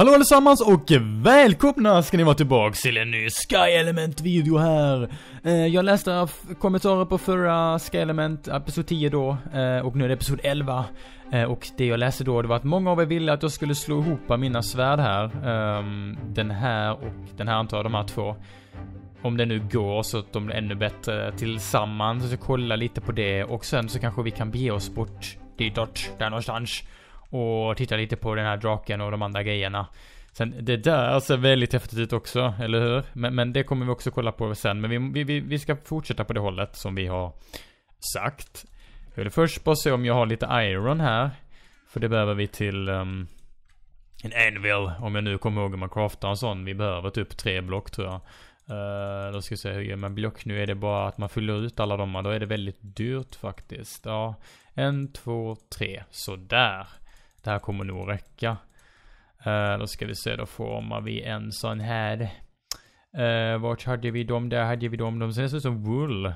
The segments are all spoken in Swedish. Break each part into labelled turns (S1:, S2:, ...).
S1: Hallå allesammans och välkomna ska ni vara tillbaks till en ny Sky Element video här. Eh, jag läste kommentarer på förra Sky Element, episod 10 då, eh, och nu är det episod 11. Eh, och det jag läste då, det var att många av er ville att jag skulle slå ihop mina svärd här. Ehm, den här och den här antar jag, de här två. Om det nu går så att de blir ännu bättre tillsammans. Så kolla lite på det och sen så kanske vi kan bege oss bort ditåt, där någonstans. Och titta lite på den här draken och de andra grejerna. Sen det där ser alltså, väldigt häftigt ut också, eller hur? Men, men det kommer vi också kolla på sen. Men vi, vi, vi ska fortsätta på det hållet som vi har sagt. Jag vill först bara se om jag har lite iron här. För det behöver vi till um, en anvil. Om jag nu kommer ihåg hur man craftar en sån. Vi behöver typ tre block tror jag. Uh, då ska vi se hur gör man block nu? Är det bara att man fyller ut alla dem? Då är det väldigt dyrt faktiskt. Ja, en, två, tre. Sådär det här kommer nog räcka. Uh, då ska vi se, då formar vi en sån här. Uh, vart hade vi dem? Där hade vi dem. De ser ut som wool.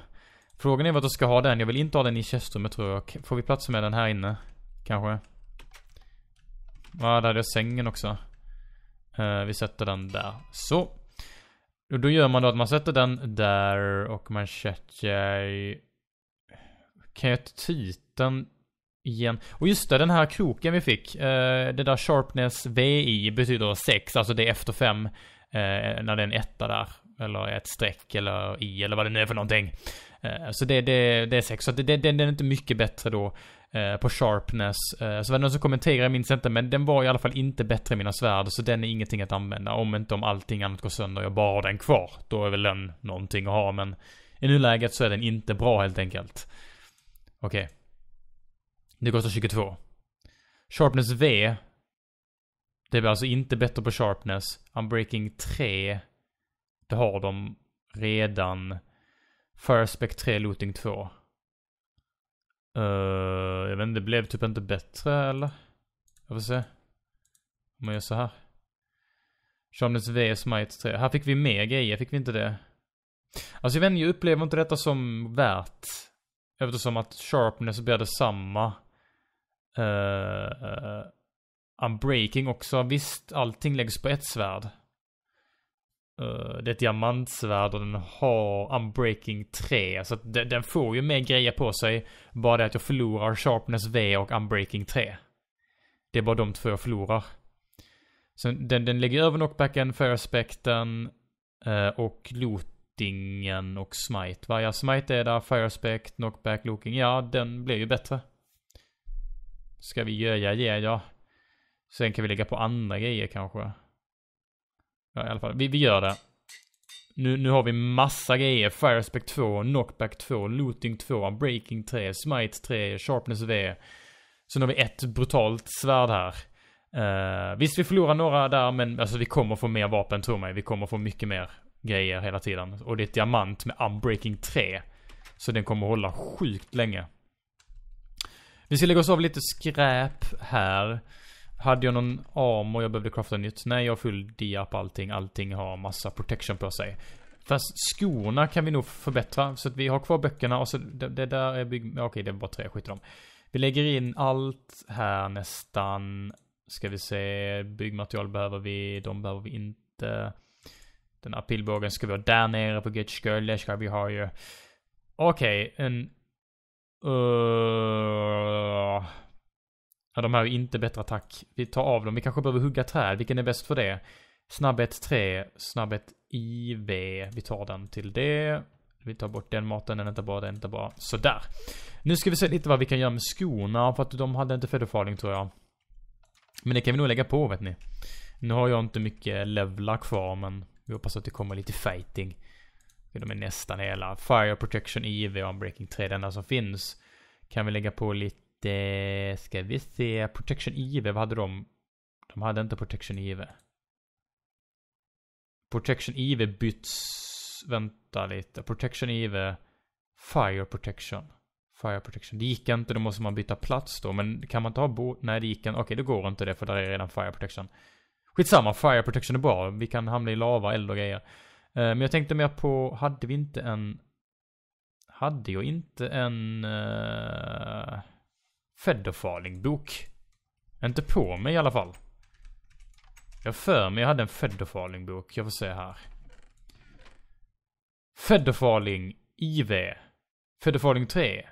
S1: Frågan är vart jag ska ha den. Jag vill inte ha den i kästrummet tror jag. Får vi plats med den här inne? Kanske. Ja, ah, där hade jag sängen också. Uh, vi sätter den där. Så. Och då gör man då att man sätter den där och man sätter... Kan jag ta titeln igen. Och just det, den här kroken vi fick. Eh, det där Sharpness VI betyder 6, alltså det är efter 5. Eh, när det är en etta där. Eller ett streck eller i eller vad det nu är för någonting. Eh, så det, det, det är 6. Så det, det, den är inte mycket bättre då eh, på sharpness. Eh, så var det någon som kommenterade, jag minns inte, men den var i alla fall inte bättre än mina svärd. Så den är ingenting att använda. Om inte om allting annat går sönder och jag bara har den kvar. Då är väl den någonting att ha, men i nuläget så är den inte bra helt enkelt. Okej. Okay. Det kostar 22. Sharpness V. Det blir alltså inte bättre på Sharpness. Unbreaking 3. Det har de redan. Firespec 3, Looting 2. Uh, eh, jag vet inte, det blev typ inte bättre eller? Jag får se. Om man gör så här. Sharpness V, Smite 3. Här fick vi mer grejer, fick vi inte det? Alltså jag vet inte, jag upplever inte detta som värt. Eftersom att Sharpness blir detsamma. Uh, eh, unbreaking eh, eh, också. Visst, allting läggs på ett svärd. Uh, det är ett diamantsvärd och den har unbreaking 3. Så den, den, får ju mer grejer på sig. Bara det att jag förlorar sharpness V och unbreaking 3. Det är bara de två jag förlorar. Så den, den lägger över knockbacken, firespekten uh, och lootingen och smite. Varje smite är där, aspect knockback, looking. Ja, den blir ju bättre ska vi göra det då? Sen kan vi lägga på andra grejer kanske. Ja, i alla fall. Vi, vi gör det. Nu, nu har vi massa grejer. Firespec 2, Knockback 2, Looting 2, Breaking 3, Smite 3, Sharpness V. Sen har vi ett brutalt svärd här. Uh, visst, vi förlorar några där, men alltså vi kommer få mer vapen, tror mig. Vi kommer få mycket mer grejer hela tiden. Och det är ett diamant med Unbreaking 3. Så den kommer hålla sjukt länge. Vi ska lägga oss av lite skräp här. Hade jag någon arm och jag behövde crafta nytt? Nej, jag har full diap allting. Allting har massa protection på sig. Fast skorna kan vi nog förbättra. Så att vi har kvar böckerna och så det, det där är bygg... Okej, det är bara tre. Skit i dem. Vi lägger in allt här nästan. Ska vi se. Byggmaterial behöver vi. De behöver vi inte. Den här pilbågen ska vi ha där nere på Götskölde. Ska vi ha ju. Okej, okay, en... Uh, Ja, de här är inte bättre attack. Vi tar av dem. Vi kanske behöver hugga träd. Vilken är bäst för det? Snabbhet 3, snabbhet IV. Vi tar den till det. Vi tar bort den maten, den är inte bra, den är inte bra. Sådär. Nu ska vi se lite vad vi kan göra med skorna, för att de hade inte fedofarling tror jag. Men det kan vi nog lägga på vet ni. Nu har jag inte mycket levlar kvar, men vi hoppas att det kommer lite fighting. De är nästan hela. Fire protection, IV och breaking 3, det enda som finns. Kan vi lägga på lite det ska vi se. Protection IV, vad hade de? De hade inte Protection IV. Protection IV byts... Vänta lite. Protection IV. Fire Protection. Fire Protection. Det gick inte, då måste man byta plats då. Men kan man ta ha bo... Nej, det gick inte. Okej, det går inte det för där är redan Fire Protection. Skitsamma, Fire Protection är bra. Vi kan hamna i lava, eld och grejer. Eh, men jag tänkte mer på, hade vi inte en... Hade jag inte en... Eh, Fedderfalingbok. Inte på mig i alla fall. Jag för mig jag hade en Fedderfalingbok. Jag får se här. Fedderfaling IV. Fedderfaling 3.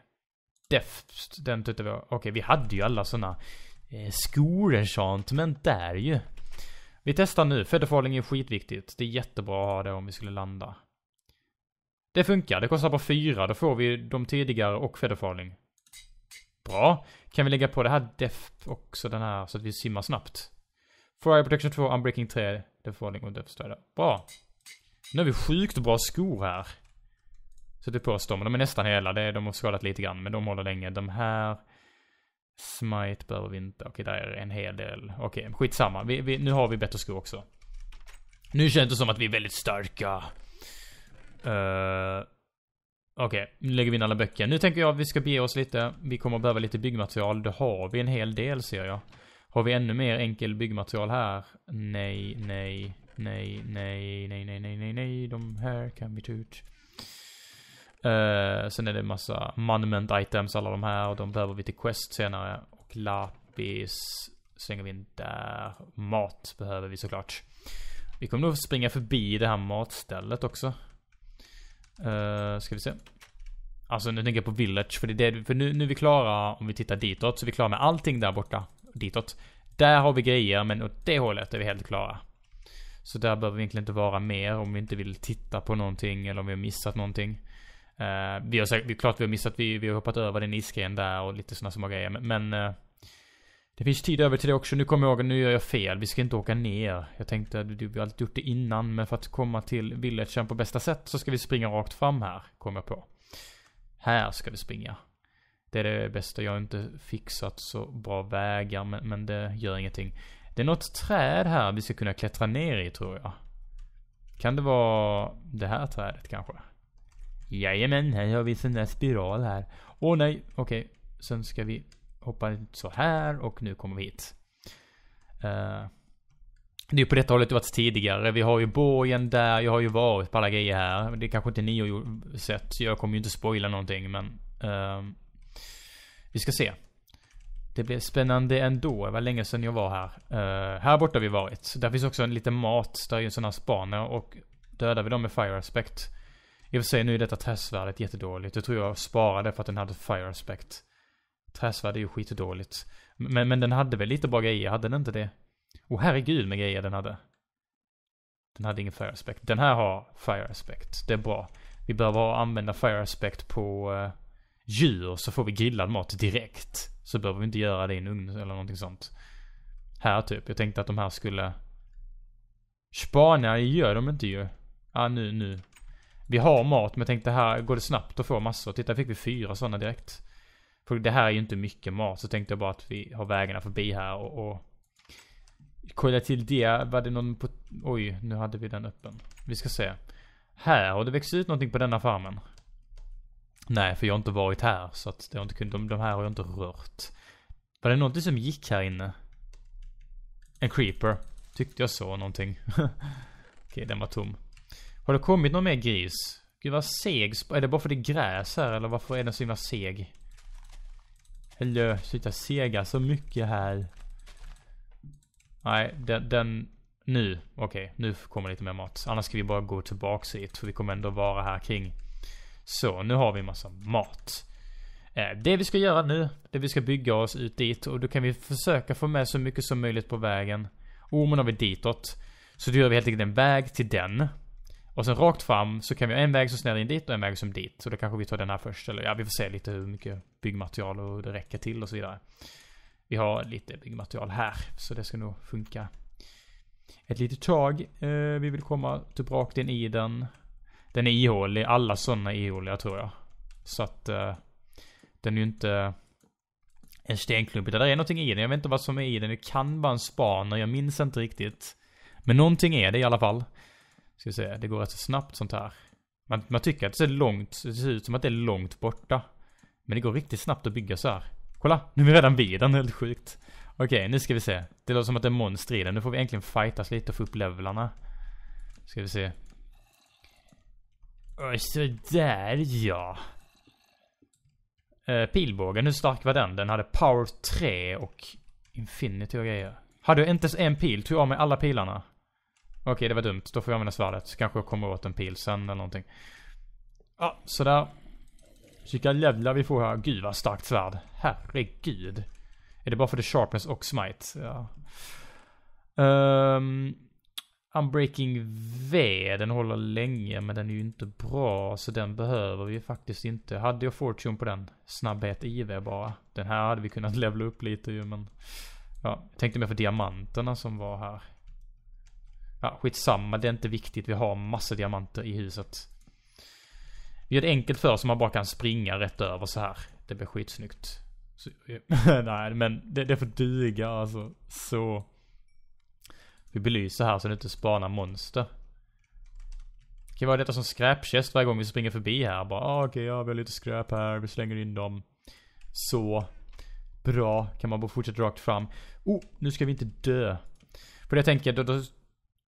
S1: Deft. Den tyckte vi Okej, okay, vi hade ju alla såna eh, skolenchantment där ju. Vi testar nu. Fedderfaling är skitviktigt. Det är jättebra att ha det om vi skulle landa. Det funkar. Det kostar bara fyra. Då får vi de tidigare och Federfaling. Bra. Kan vi lägga på det här def också den här så att vi simmar snabbt? Fire Protection 2, Unbreaking 3, Death Falling och Death Strider. Bra. Nu har vi sjukt bra skor här. Sätter på oss dem. De är nästan hela. Det, de har skadat lite grann, men de håller länge. De här... Smite behöver vi inte. Okej, där är en hel del. Okej, skitsamma. Vi, vi, nu har vi bättre skor också. Nu känns det som att vi är väldigt starka. Uh, Okej, okay, nu lägger vi in alla böcker. Nu tänker jag att vi ska bege oss lite. Vi kommer behöva lite byggmaterial. Det har vi en hel del ser jag. Har vi ännu mer enkel byggmaterial här? Nej, nej, nej, nej, nej, nej, nej, nej, nej. De här kan vi ta ut. Uh, sen är det massa monument items, alla de här. Och de behöver vi till quest senare. Och lapis slänger vi in där. Mat behöver vi såklart. Vi kommer nog springa förbi det här matstället också. Uh, ska vi se. Alltså nu tänker jag på Village, för, det är det, för nu, nu är vi klara, om vi tittar ditåt, så är vi klara med allting där borta. Ditåt. Där har vi grejer, men åt det hållet är vi helt klara. Så där behöver vi egentligen inte vara mer om vi inte vill titta på någonting eller om vi har missat någonting. Uh, vi har säkert, vi, klart vi har missat, vi, vi har hoppat över den isgren där och lite sådana små grejer, men, men uh, det finns tid över till det också. Nu kommer jag ihåg, nu gör jag fel. Vi ska inte åka ner. Jag tänkte att vi har alltid gjort det innan, men för att komma till villagen på bästa sätt så ska vi springa rakt fram här, kom jag på. Här ska vi springa. Det är det bästa. Jag har inte fixat så bra vägar, men, men det gör ingenting. Det är något träd här vi ska kunna klättra ner i, tror jag. Kan det vara det här trädet kanske? Jajamän, här har vi en sån där spiral här. Åh nej, okej. Okay. Sen ska vi hoppar så här och nu kommer vi hit. Uh, det är ju på detta hållet det varit tidigare. Vi har ju borgen där, jag har ju varit på alla grejer här. Det kanske inte ni har sett, så jag kommer ju inte spoila någonting men... Uh, vi ska se. Det blir spännande ändå. Det var länge sedan jag var här. Uh, här borta har vi varit. Där finns också en liten mat. Där är ju en sån här spaner och dödar vi dem med fire aspect. I och för sig nu är detta testvärdet jättedåligt. Jag tror jag sparade för att den hade fire aspect. Träsvärd är ju skitdåligt. Men, men den hade väl lite bra grejer, hade den inte det? Och herregud med grejer den hade. Den hade ingen fire aspect. Den här har fire aspect. Det är bra. Vi behöver använda fire aspect på uh, djur så får vi grillad mat direkt. Så behöver vi inte göra det i en ugn eller någonting sånt. Här typ. Jag tänkte att de här skulle... Spana gör de inte ju. Ah, nu, nu. Vi har mat men jag tänkte här går det snabbt att få massor. Titta, fick vi fyra sådana direkt. För det här är ju inte mycket mat, så tänkte jag bara att vi har vägarna förbi här och, och kolla till det. Var det någon på... Oj, nu hade vi den öppen. Vi ska se. Här, har det växt ut någonting på denna farmen? Nej, för jag har inte varit här, så att det har inte, de, de här har jag inte rört. Var det någonting som gick här inne? En creeper. Tyckte jag såg någonting. Okej, den var tom. Har det kommit någon mer gris? Gud vad seg. Är det bara för det är gräs här eller varför är den så himla seg? Eller shit sega så mycket här. Nej, den, den nu, okej, okay, nu kommer lite mer mat. Annars ska vi bara gå tillbaks hit för vi kommer ändå vara här kring. Så, nu har vi massa mat. Eh, det vi ska göra nu, det vi ska bygga oss ut dit och då kan vi försöka få med så mycket som möjligt på vägen. Ormen oh, har vi ditåt. Så då gör vi helt enkelt en väg till den. Och sen rakt fram så kan vi ha en väg som snäller in dit och en väg som dit. Så då kanske vi tar den här först. Eller ja, vi får se lite hur mycket byggmaterial och det räcker till och så vidare. Vi har lite byggmaterial här, så det ska nog funka. Ett litet tag. Eh, vi vill komma typ rakt in i den. Den är ihålig. Alla sådana är ihåliga tror jag. Så att eh, den är ju inte en stenklump. Det där är någonting i den. Jag vet inte vad som är i den. Det kan vara en spaner. Jag minns inte riktigt. Men någonting är det i alla fall. Ska vi se, det går rätt så snabbt sånt här. Man, man tycker att det, ser långt, det ser ut som att det är långt borta. Men det går riktigt snabbt att bygga så här. Kolla, nu är vi redan vid den, helt sjukt. Okej, nu ska vi se. Det låter som att det är monster i den. Nu får vi egentligen fightas lite och få upp levlarna. Ska vi se. Oj, sådär ja. Eh, pilbågen, hur stark var den? Den hade power 3 och infinity och grejer. Hade jag inte ens en pil tog jag av mig alla pilarna. Okej, det var dumt. Då får jag använda svärdet. kanske jag kommer åt en pil sen eller någonting. Ja, sådär. Vilka levlar vi får här. Gud vad starkt svärd. Herregud. Är det bara för the sharpness och smite? Ja. Um, ehm, Unbreaking V, den håller länge men den är ju inte bra så den behöver vi faktiskt inte. Hade jag Fortune på den? Snabbhet IV bara. Den här hade vi kunnat levla upp lite ju men... Ja, tänkte mer för diamanterna som var här. Ja, skitsamma. Det är inte viktigt. Vi har massor diamanter i huset. Vi gör det enkelt för oss om man bara kan springa rätt över så här. Det blir skitsnyggt. Så, nej, men det, det får duga alltså. Så. Vi belyser här så det inte spanar monster. Det kan vara detta som skräpkäst varje gång vi springer förbi här. Bara, ah, okej, okay, ja, vi har lite skräp här. Vi slänger in dem. Så. Bra. Kan man bara fortsätta rakt fram. Oh, nu ska vi inte dö. För det tänker jag, då, då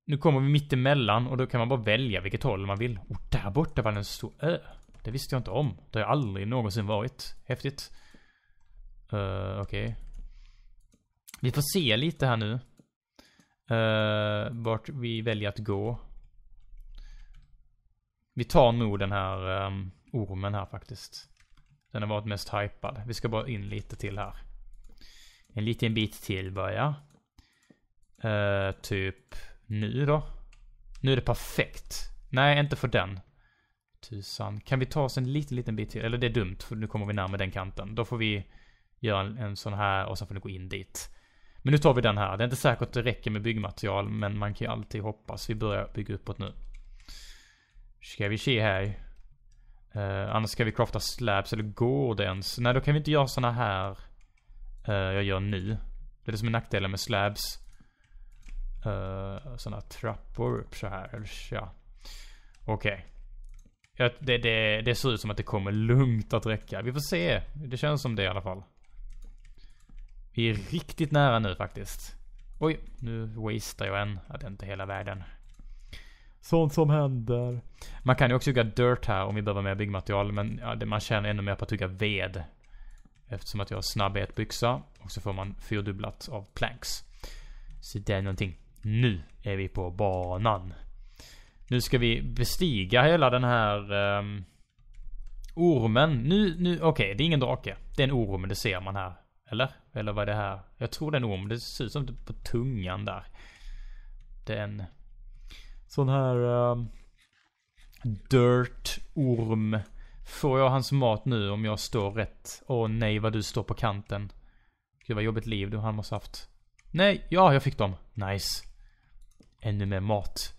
S1: nu kommer vi mitt emellan och då kan man bara välja vilket håll man vill. Och där borta var det en stor ö. Det visste jag inte om. Det har jag aldrig någonsin varit. Häftigt. Uh, Okej. Okay. Vi får se lite här nu. Uh, vart vi väljer att gå. Vi tar nog den här um, ormen här faktiskt. Den har varit mest hypad. Vi ska bara in lite till här. En liten bit till bara. Uh, typ nu då? Nu är det perfekt. Nej, inte för den. Tusan. Kan vi ta oss en liten, liten bit till? Eller det är dumt, för nu kommer vi närmare den kanten. Då får vi göra en, en sån här och sen får ni gå in dit. Men nu tar vi den här. Det är inte säkert att det räcker med byggmaterial, men man kan ju alltid hoppas. Vi börjar bygga uppåt nu. Ska vi se här. Uh, annars ska vi crafta slabs, eller går det ens? Nej, då kan vi inte göra såna här. Uh, jag gör nu. Det är det som är nackdelen med slabs uh, eh, sådana trappor upp så här. Okej. Okay. Det, det, det ser ut som att det kommer lugnt att räcka. Vi får se. Det känns som det i alla fall. Vi är riktigt nära nu faktiskt. Oj, nu wastear jag en. Ja, det är inte hela världen. Sånt som händer. Man kan ju också hugga dirt här om vi behöver mer byggmaterial. Men ja, det, man tjänar ännu mer på att hugga ved. Eftersom att jag har snabbhet byxa. Och så får man fyrdubblat av planks. Så det är någonting. Nu är vi på banan. Nu ska vi bestiga hela den här um, ormen. Nu, nu, okej, okay, det är ingen drake. Det är en orm, det ser man här. Eller? Eller vad är det här? Jag tror det är en orm. Det ser ut som det typ på tungan där. Det är en sån här um, dirt orm. Får jag hans mat nu om jag står rätt? Åh nej vad du står på kanten. Gud vad jobbigt liv du han måste haft. Nej, ja jag fick dem. Nice ännu mer mat.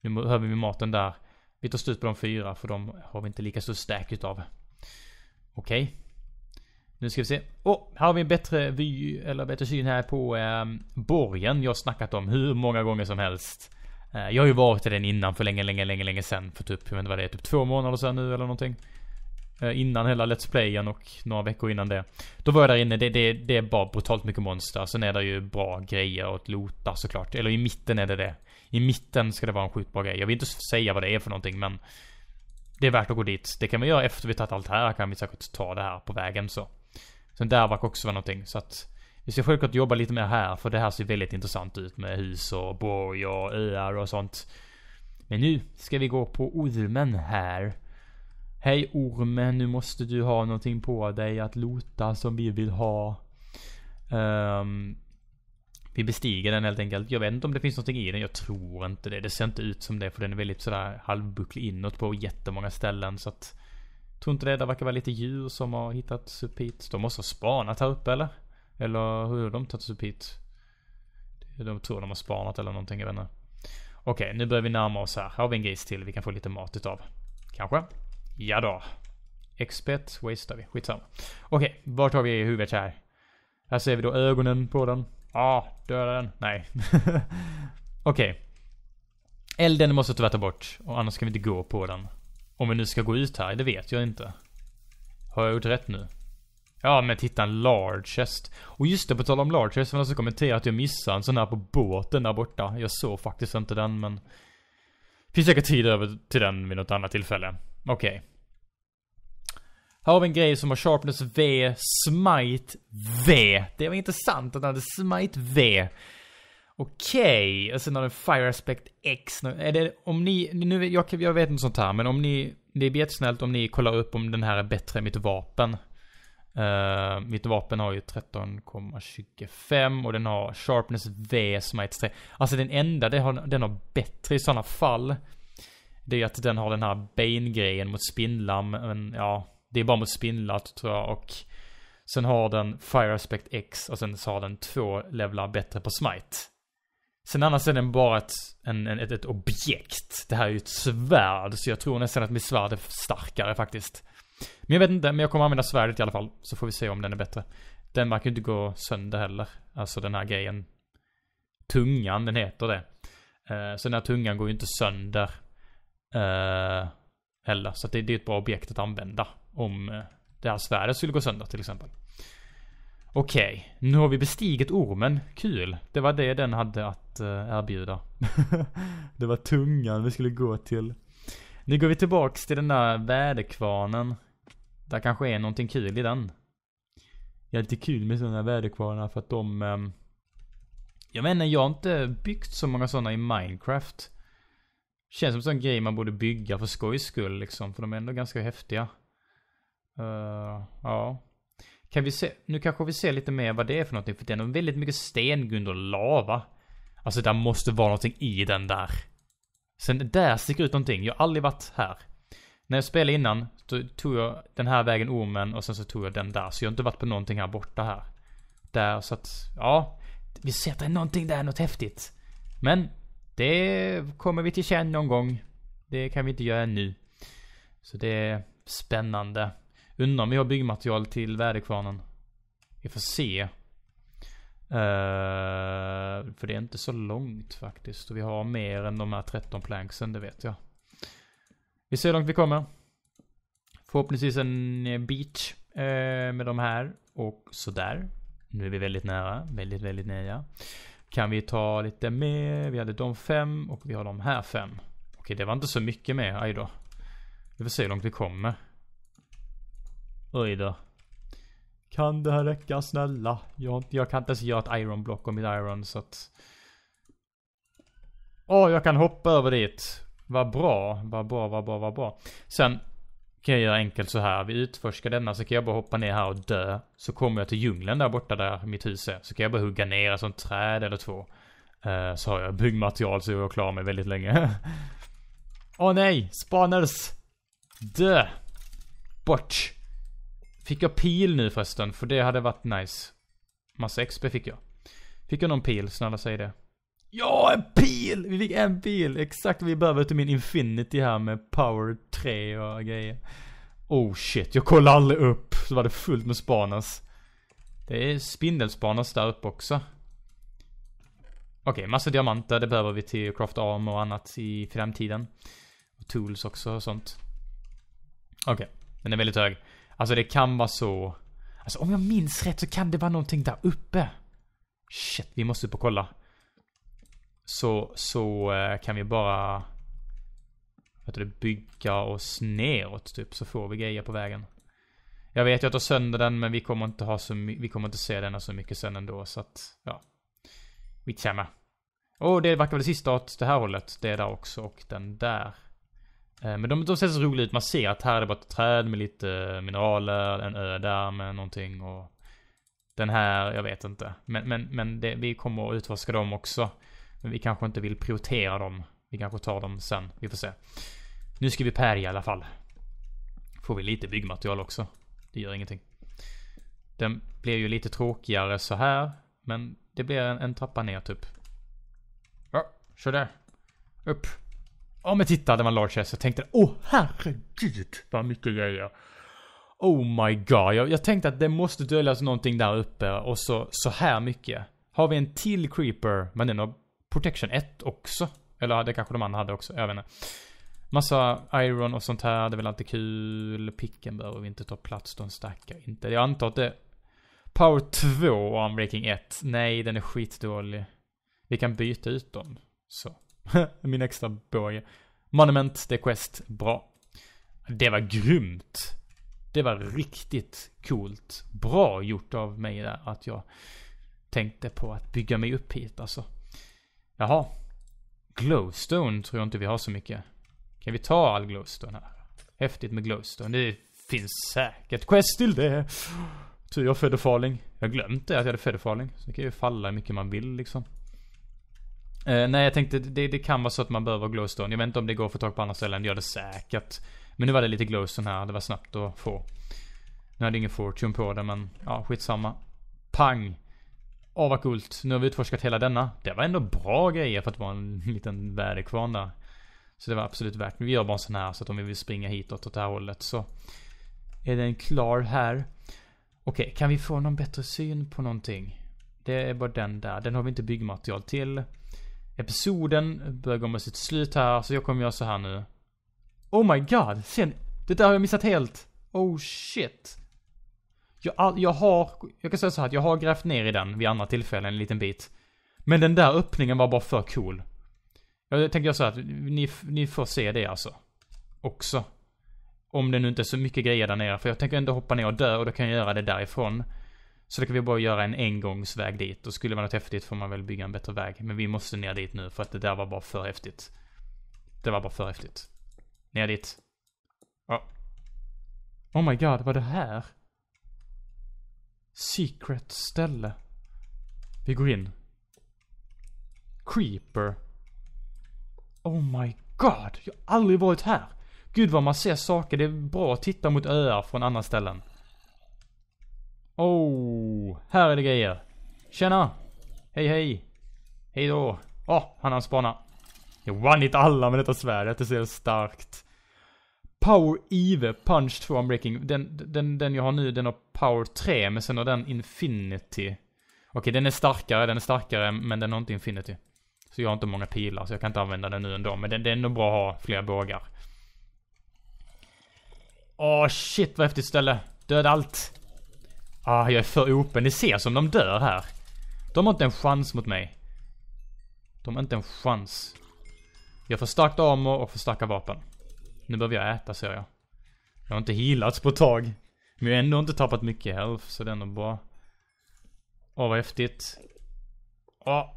S1: Nu behöver vi maten där. Vi tar slut på de fyra för de har vi inte lika stor stack utav. Okej. Okay. Nu ska vi se. Oh, här har vi en bättre vy, eller bättre syn här på eh, borgen jag snackat om hur många gånger som helst. Eh, jag har ju varit i den innan för länge, länge, länge, länge sen. För typ, jag vet inte vad det är, typ två månader sedan nu eller någonting. Eh, innan hela Let's Playen och några veckor innan det. Då var jag där inne, det, det, det är bara brutalt mycket monster. Sen är det ju bra grejer och Lota såklart. Eller i mitten är det det. I mitten ska det vara en skjutbar grej. Jag vill inte säga vad det är för någonting men det är värt att gå dit. Det kan vi göra efter vi tagit allt här. Kan vi säkert ta det här på vägen så. Sen där verkar också vara någonting så att vi ska självklart jobba lite mer här för det här ser väldigt intressant ut med hus och borg och öar och sånt. Men nu ska vi gå på ormen här. Hej ormen, nu måste du ha någonting på dig att lota som vi vill ha. Um, vi bestiger den helt enkelt. Jag vet inte om det finns någonting i den. Jag tror inte det. Det ser inte ut som det för den är väldigt sådär halvbucklig inåt på jättemånga ställen så att. Tror inte det. Där verkar vara lite djur som har hittats upp hit. De måste ha spanat här uppe eller? Eller hur har de tagits upp hit? De tror de har spanat eller någonting. Jag vet inte. Okej, nu börjar vi närma oss här. Här har vi en gris till vi kan få lite mat utav. Kanske? Ja då. Expet wastear vi. Skitsamma. Okej, vart har vi huvudet här? Här ser vi då ögonen på den. Ja, ah, döda den. Nej. Okej. Okay. Elden måste tyvärr ta bort. Och annars kan vi inte gå på den. Om vi nu ska gå ut här, det vet jag inte. Har jag gjort rätt nu? Ja, men titta en largest. Och just det, på tal om largest, var någon som kommenterade att jag missade en sån här på båten där borta. Jag såg faktiskt inte den, men... Finns säkert tid över till den vid något annat tillfälle. Okej. Okay. Här har vi en grej som har Sharpness V, Smite V. Det var intressant att den hade Smite V. Okej, okay. och sen har den Fire Aspect X. Är det, om ni, nu, jag, jag vet inte sånt här, men om ni, det är jättesnällt om ni kollar upp om den här är bättre än mitt vapen. Uh, mitt vapen har ju 13,25 och den har Sharpness V Smite 3. Alltså den enda den har, den har bättre i sådana fall. Det är ju att den har den här Bane-grejen mot spindlar, men ja det är bara mot spindlar tror jag och sen har den Fire Aspect X och sen så har den två levlar bättre på Smite. Sen annars är den bara ett, en, en, ett, ett objekt. Det här är ju ett svärd, så jag tror nästan att mitt svärd är starkare faktiskt. Men jag vet inte, men jag kommer använda svärdet i alla fall. Så får vi se om den är bättre. Den verkar inte gå sönder heller. Alltså den här grejen. Tungan, den heter det. Eh, så den här tungan går ju inte sönder. Eh, heller, så det, det är ett bra objekt att använda om eh, det här svärdet skulle gå sönder till exempel. Okej, okay, nu har vi bestigit ormen. Kul. Det var det den hade att eh, erbjuda. det var tungan vi skulle gå till. Nu går vi tillbaks till den där väderkvarnen. Där kanske är någonting kul i den. Jag är lite kul med sådana väderkvarnar för att de... Um, jag menar, jag har inte byggt så många sådana i Minecraft. Känns som en sån grej man borde bygga för skojs skull liksom. För de är ändå ganska häftiga. Uh, ja. Kan vi se, nu kanske vi ser lite mer vad det är för någonting, för det är nog väldigt mycket stengrund och lava. Alltså där måste vara någonting i den där. Sen där sticker ut någonting, jag har aldrig varit här. När jag spelade innan, då tog jag den här vägen ormen och sen så tog jag den där. Så jag har inte varit på någonting här borta här. Där, så att, ja. Vi ser att det är någonting där, något häftigt. Men, det kommer vi till känn någon gång. Det kan vi inte göra ännu. Så det är spännande. Undrar om vi har byggmaterial till väderkvarnen. Vi får se. Uh, för det är inte så långt faktiskt. Och vi har mer än de här 13 planksen, det vet jag. Vi ser hur långt vi kommer. Förhoppningsvis en eh, beach uh, med de här. Och sådär. Nu är vi väldigt nära. Väldigt, väldigt nära. Kan vi ta lite mer? Vi hade de fem och vi har de här fem. Okej, det var inte så mycket mer. Aj då. Vi får se hur långt vi kommer. Oj då. Kan det här räcka snälla? Jag, jag kan inte ens göra ett iron block och mitt iron så att... Åh, oh, jag kan hoppa över dit. Vad bra, vad bra, vad bra, vad bra. Sen kan jag göra enkelt så här. Vi utforskar denna så kan jag bara hoppa ner här och dö. Så kommer jag till djungeln där borta där mitt hus är. Så kan jag bara hugga ner ett sånt träd eller två. Uh, så har jag byggmaterial så jag klarar mig väldigt länge. Åh oh, nej! Spaners! Dö! Bort! Fick jag pil nu förresten? För det hade varit nice. Massa XP fick jag. Fick jag någon pil? Snälla säg det. Ja, en pil! Vi fick en pil! Exakt vad vi behöver till min Infinity här med Power 3 och grejer. Oh shit, jag kollade aldrig upp. Så var det fullt med spanas. Det är spindelspanas där uppe också. Okej, okay, massa diamanter. Det behöver vi till Craft Arm och annat i framtiden. tools också och sånt. Okej, okay, den är väldigt hög. Alltså det kan vara så... Alltså om jag minns rätt så kan det vara någonting där uppe. Shit, vi måste upp och kolla. Så, så eh, kan vi bara... Vet du, bygga oss neråt typ, så får vi grejer på vägen. Jag vet ju att jag tar sönder den, men vi kommer inte ha så vi kommer inte se denna så mycket sen ändå, så att, ja. Vi Skitsamma. Och det verkar väl sista åt det här hållet. Det är där också och den där. Eh, men de, de ser så roliga ut. Man ser att här är det bara ett träd med lite eh, mineraler, en ö där med någonting och den här, jag vet inte. Men, men, men det, vi kommer att utforska dem också. Men vi kanske inte vill prioritera dem. Vi kanske tar dem sen. Vi får se. Nu ska vi pärja i alla fall. Får vi lite byggmaterial också. Det gör ingenting. Den blir ju lite tråkigare så här. Men det blir en, en trappa ner typ. Ja, sådär. Upp. Ja men titta, det var en large chest. Jag tänkte åh oh, herregud vad mycket grejer. Oh my god. Jag, jag tänkte att det måste döljas någonting där uppe och så, så här mycket. Har vi en till creeper, men den har protection 1 också. Eller det kanske de andra hade också, jag vet inte. Massa iron och sånt här, det är väl alltid kul. Picken behöver vi inte ta plats, de stackar inte. Jag antar att det... Power 2 och unbreaking 1. Nej, den är skitdålig. Vi kan byta ut dem. Så. Min extra båge. Monument, det quest, bra. Det var grymt. Det var riktigt coolt. Bra gjort av mig där att jag tänkte på att bygga mig upp hit alltså. Jaha. Glowstone tror jag inte vi har så mycket. Kan vi ta all glowstone här? Häftigt med glowstone. Det finns säkert quest till det. Tur jag födde Farling. Jag glömde att jag hade födde Farling. Så det kan ju falla hur mycket man vill liksom. Eh, nej, jag tänkte det, det kan vara så att man behöver glowstone. Jag vet inte om det går att få tag på andra ställen. Gör det säkert. Men nu var det lite glowstone här. Det var snabbt att få. Nu hade jag ingen fortune på det, men ja, skitsamma. Pang! Åh oh, vad coolt. Nu har vi utforskat hela denna. Det var ändå bra grejer för att vara en liten väderkvarn där. Så det var absolut värt. Vi gör bara en sån här så att om vi vill springa hitåt åt det här hållet så är den klar här. Okej, okay, kan vi få någon bättre syn på någonting? Det är bara den där. Den har vi inte byggmaterial till. Episoden börjar gå mot sitt slut här, så jag kommer göra så här nu. Oh my god! Sen, det där har jag missat helt. Oh shit. Jag, jag har, jag kan säga så här att jag har grävt ner i den vid andra tillfällen en liten bit. Men den där öppningen var bara för cool. Jag tänker så här att ni, ni får se det alltså. Också. Om det nu inte är så mycket grejer där nere, för jag tänker ändå hoppa ner och dö och då kan jag göra det därifrån. Så det kan vi bara göra en engångsväg dit. Och skulle det vara något häftigt får man väl bygga en bättre väg. Men vi måste ner dit nu för att det där var bara för häftigt. Det var bara för häftigt. Ner dit. Oh. oh my god, vad är det här? Secret ställe. Vi går in. Creeper. Oh my god, jag har aldrig varit här. Gud vad man ser saker, det är bra att titta mot öar från andra ställen. Oh, här är det grejer. Tjena! Hej hej! Hej då! Åh, oh, han har spana. Jag vann inte alla med detta svärdet, det ser starkt. Power Eve Punch 2 Unbreaking. Den, den, den jag har nu, den har Power 3, men sen har den Infinity. Okej, den är starkare, den är starkare, men den har inte Infinity. Så jag har inte många pilar, så jag kan inte använda den nu ändå. Men det, det är ändå bra att ha fler bågar. Åh, oh, shit vad häftigt ställe. Döda allt. Ah, jag är för open. Ni ser som de dör här. De har inte en chans mot mig. De har inte en chans. Jag får starkt armor och får starka vapen. Nu behöver jag äta ser jag. Jag har inte healats på ett tag. Men jag har ändå inte tappat mycket health så det är ändå bra. Åh oh, vad häftigt. Åh. Oh.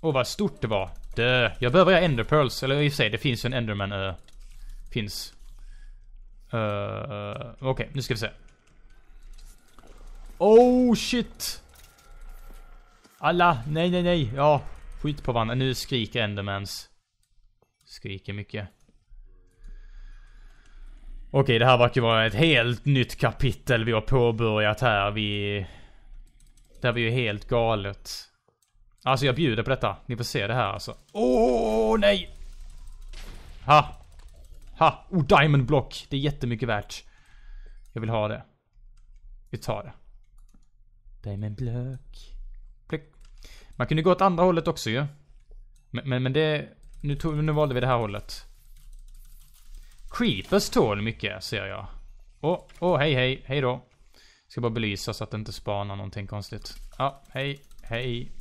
S1: Åh vad stort det var. Dö. Jag behöver jag enderpearls. Eller i och för sig, det finns ju en enderman ö. Finns. Uh, Okej, okay, nu ska vi se. Oh shit! Alla, nej nej nej, ja. Skit på varandra, nu skriker Endermans. Skriker mycket. Okej, det här verkar vara ett helt nytt kapitel vi har påbörjat här. Vi... Det här var ju helt galet. Alltså jag bjuder på detta. Ni får se det här alltså. Åh oh, nej! Ha! Ha! Oh, diamond block! Det är jättemycket värt. Jag vill ha det. Vi tar det. Damon Blök. Plöck. Man kunde gå åt andra hållet också ju. Ja? Men, men, men, det... Nu, tog, nu valde vi det här hållet. Creepers tål mycket, ser jag. Åh, oh, åh, oh, hej, hej, hej då. Ska bara belysa så att det inte spanar någonting konstigt. Ja, ah, hej, hej.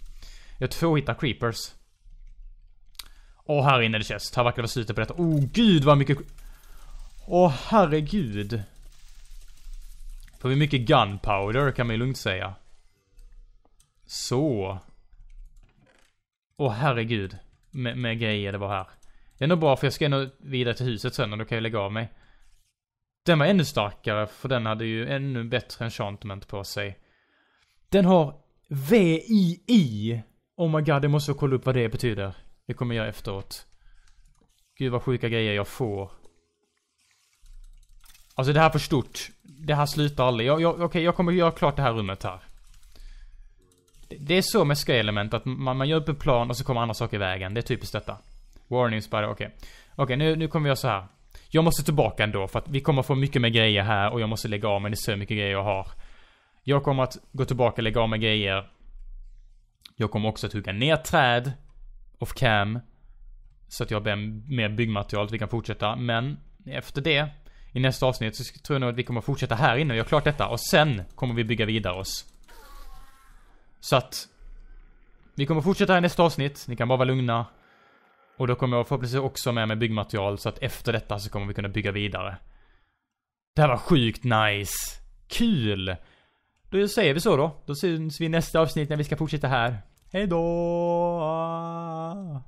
S1: Jag tror jag hittar creepers. Åh, oh, här inne är det chest. Här verkar det vara slutet på detta. Åh, oh, gud vad mycket... Åh, oh, herregud. Får vi mycket gunpowder kan man ju lugnt säga. Så. Åh herregud. Med, med grejer det var här. Det är nog bra för jag ska ändå vidare till huset sen och då kan jag lägga av mig. Den var ännu starkare för den hade ju ännu bättre enchantment på sig. Den har VII. Oh my god, jag måste kolla upp vad det betyder. Det kommer jag efteråt. Gud vad sjuka grejer jag får. Alltså det här är för stort. Det här slutar aldrig. Jag, jag, Okej, okay, jag kommer göra klart det här rummet här. Det är så med scale-element, att man, man gör upp en plan och så kommer andra saker i vägen. Det är typiskt detta. Warning spider, okej. Okay. Okej, okay, nu, nu kommer vi göra så här. Jag måste tillbaka ändå, för att vi kommer få mycket mer grejer här och jag måste lägga av mig. Det är så mycket grejer jag har. Jag kommer att gå tillbaka och lägga av mig grejer. Jag kommer också att hugga ner träd. Off cam. Så att jag har mer byggmaterial, så vi kan fortsätta. Men efter det, i nästa avsnitt, så tror jag nog att vi kommer fortsätta här inne och göra klart detta. Och sen kommer vi bygga vidare oss. Så att... Vi kommer fortsätta i nästa avsnitt, ni kan bara vara lugna. Och då kommer jag förhoppningsvis också med mig byggmaterial, så att efter detta så kommer vi kunna bygga vidare. Det här var sjukt nice! Kul! Då säger vi så då. Då syns vi i nästa avsnitt när vi ska fortsätta här. Hejdå!